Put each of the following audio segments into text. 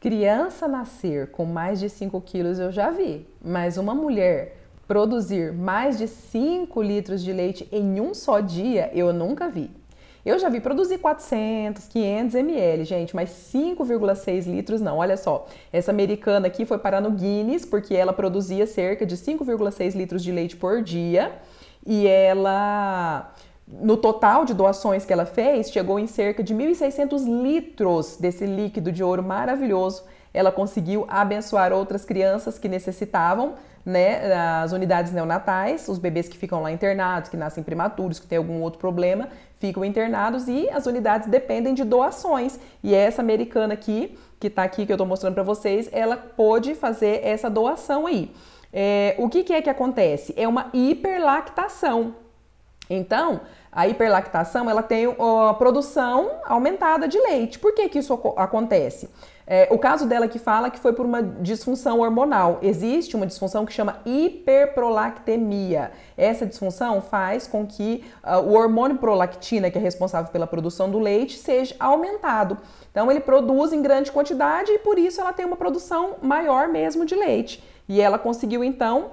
Criança nascer com mais de 5 quilos eu já vi, mas uma mulher produzir mais de 5 litros de leite em um só dia eu nunca vi. Eu já vi produzir 400, 500 ml, gente, mas 5,6 litros não. Olha só, essa americana aqui foi parar no Guinness porque ela produzia cerca de 5,6 litros de leite por dia e ela no total de doações que ela fez, chegou em cerca de 1.600 litros desse líquido de ouro maravilhoso. Ela conseguiu abençoar outras crianças que necessitavam, né, as unidades neonatais, os bebês que ficam lá internados, que nascem prematuros, que têm algum outro problema, ficam internados e as unidades dependem de doações. E é essa americana aqui, que está aqui, que eu estou mostrando para vocês, ela pôde fazer essa doação aí. É, o que, que é que acontece? É uma hiperlactação. Então, a hiperlactação ela tem a produção aumentada de leite. Por que, que isso acontece? É, o caso dela que fala que foi por uma disfunção hormonal. Existe uma disfunção que chama hiperprolactemia. Essa disfunção faz com que uh, o hormônio prolactina, que é responsável pela produção do leite, seja aumentado. Então, ele produz em grande quantidade e por isso ela tem uma produção maior mesmo de leite. E ela conseguiu então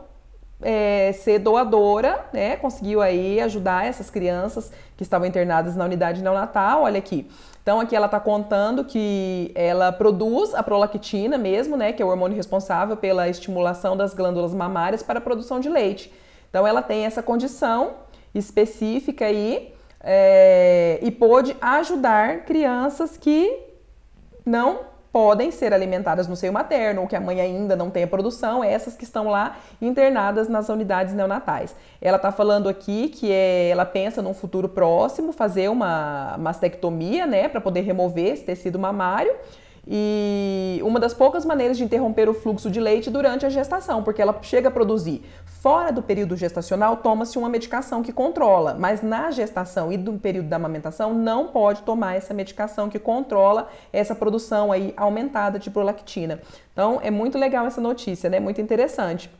é, ser doadora, né? Conseguiu aí ajudar essas crianças que estavam internadas na unidade neonatal. Olha aqui. Então aqui ela está contando que ela produz a prolactina mesmo, né? Que é o hormônio responsável pela estimulação das glândulas mamárias para a produção de leite. Então ela tem essa condição específica aí é, e pôde ajudar crianças que não podem ser alimentadas no seio materno ou que a mãe ainda não tenha produção, é essas que estão lá internadas nas unidades neonatais. Ela está falando aqui que é, ela pensa num futuro próximo fazer uma mastectomia, né, para poder remover esse tecido mamário. E uma das poucas maneiras de interromper o fluxo de leite durante a gestação, porque ela chega a produzir. Fora do período gestacional, toma-se uma medicação que controla, mas na gestação e do período da amamentação não pode tomar essa medicação que controla essa produção aí aumentada de prolactina. Então é muito legal essa notícia, né? Muito interessante.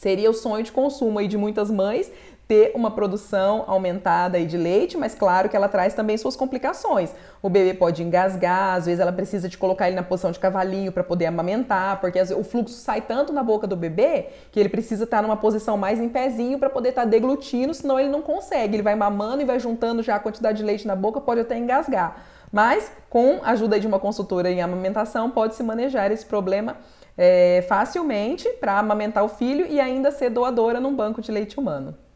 Seria o sonho de consumo aí de muitas mães ter uma produção aumentada aí de leite, mas claro que ela traz também suas complicações. O bebê pode engasgar, às vezes ela precisa de colocar ele na posição de cavalinho para poder amamentar, porque o fluxo sai tanto na boca do bebê que ele precisa estar tá numa posição mais em pezinho para poder estar tá deglutindo, senão ele não consegue. Ele vai mamando e vai juntando já a quantidade de leite na boca, pode até engasgar. Mas com a ajuda de uma consultora em amamentação pode se manejar esse problema é, facilmente para amamentar o filho e ainda ser doadora num banco de leite humano.